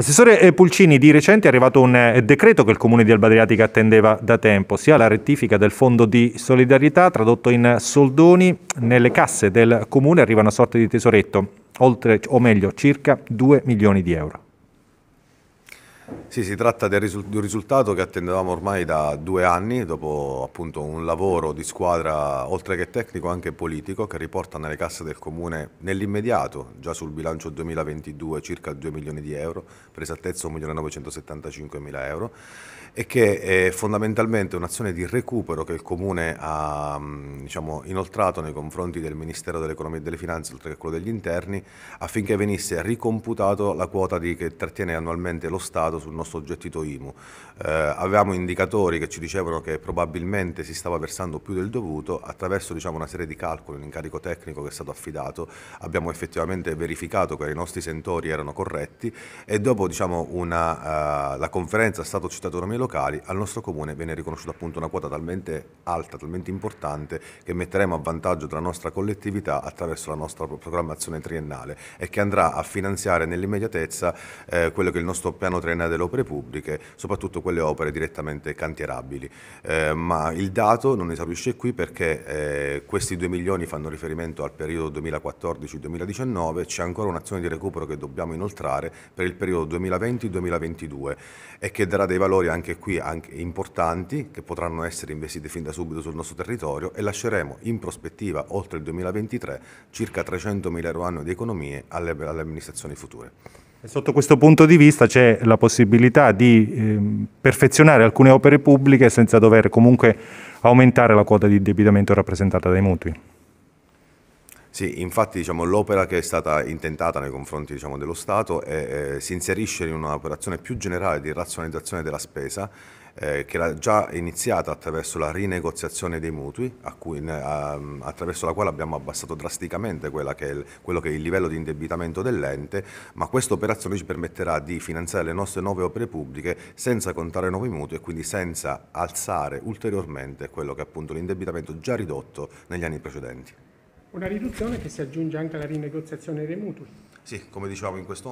Assessore Pulcini, di recente è arrivato un eh, decreto che il Comune di Albadriatica attendeva da tempo, sia la rettifica del Fondo di Solidarietà tradotto in soldoni nelle casse del Comune arriva una sorta di tesoretto, oltre, o meglio circa 2 milioni di euro. Sì, si tratta di un risultato che attendevamo ormai da due anni, dopo appunto un lavoro di squadra oltre che tecnico anche politico che riporta nelle casse del Comune nell'immediato, già sul bilancio 2022, circa 2 milioni di euro, per esattezza 1.975 mila euro, e che è fondamentalmente un'azione di recupero che il Comune ha diciamo, inoltrato nei confronti del Ministero dell'Economia e delle Finanze, oltre che quello degli interni, affinché venisse ricomputato la quota di, che trattiene annualmente lo Stato sul nostro gettito IMU. Eh, avevamo indicatori che ci dicevano che probabilmente si stava versando più del dovuto, attraverso diciamo, una serie di calcoli, un incarico tecnico che è stato affidato, abbiamo effettivamente verificato che i nostri sentori erano corretti e dopo diciamo, una, uh, la conferenza Stato-Città Autonomie Locali al nostro Comune viene riconosciuta appunto una quota talmente alta, talmente importante che metteremo a vantaggio della nostra collettività attraverso la nostra programmazione triennale e che andrà a finanziare nell'immediatezza eh, quello che è il nostro piano triennale delle opere pubbliche, soprattutto quelle opere direttamente cantierabili. Eh, ma il dato non esaurisce qui perché eh, questi 2 milioni fanno riferimento al periodo 2014-2019, c'è ancora un'azione di recupero che dobbiamo inoltrare per il periodo 2020-2022 e che darà dei valori anche qui anche importanti che potranno essere investiti fin da subito sul nostro territorio e lasceremo in prospettiva oltre il 2023 circa 300 mila euro anno di economie alle, alle amministrazioni future. Sotto questo punto di vista c'è la possibilità di eh, perfezionare alcune opere pubbliche senza dover comunque aumentare la quota di indebitamento rappresentata dai mutui. Sì, infatti diciamo, l'opera che è stata intentata nei confronti diciamo, dello Stato è, eh, si inserisce in un'operazione più generale di razionalizzazione della spesa eh, che era già iniziata attraverso la rinegoziazione dei mutui, cui, a, attraverso la quale abbiamo abbassato drasticamente che il, quello che è il livello di indebitamento dell'ente, ma questa operazione ci permetterà di finanziare le nostre nuove opere pubbliche senza contare nuovi mutui e quindi senza alzare ulteriormente quello che è appunto l'indebitamento già ridotto negli anni precedenti. Una riduzione che si aggiunge anche alla rinegoziazione dei mutui. Sì, come dicevamo in questo momento.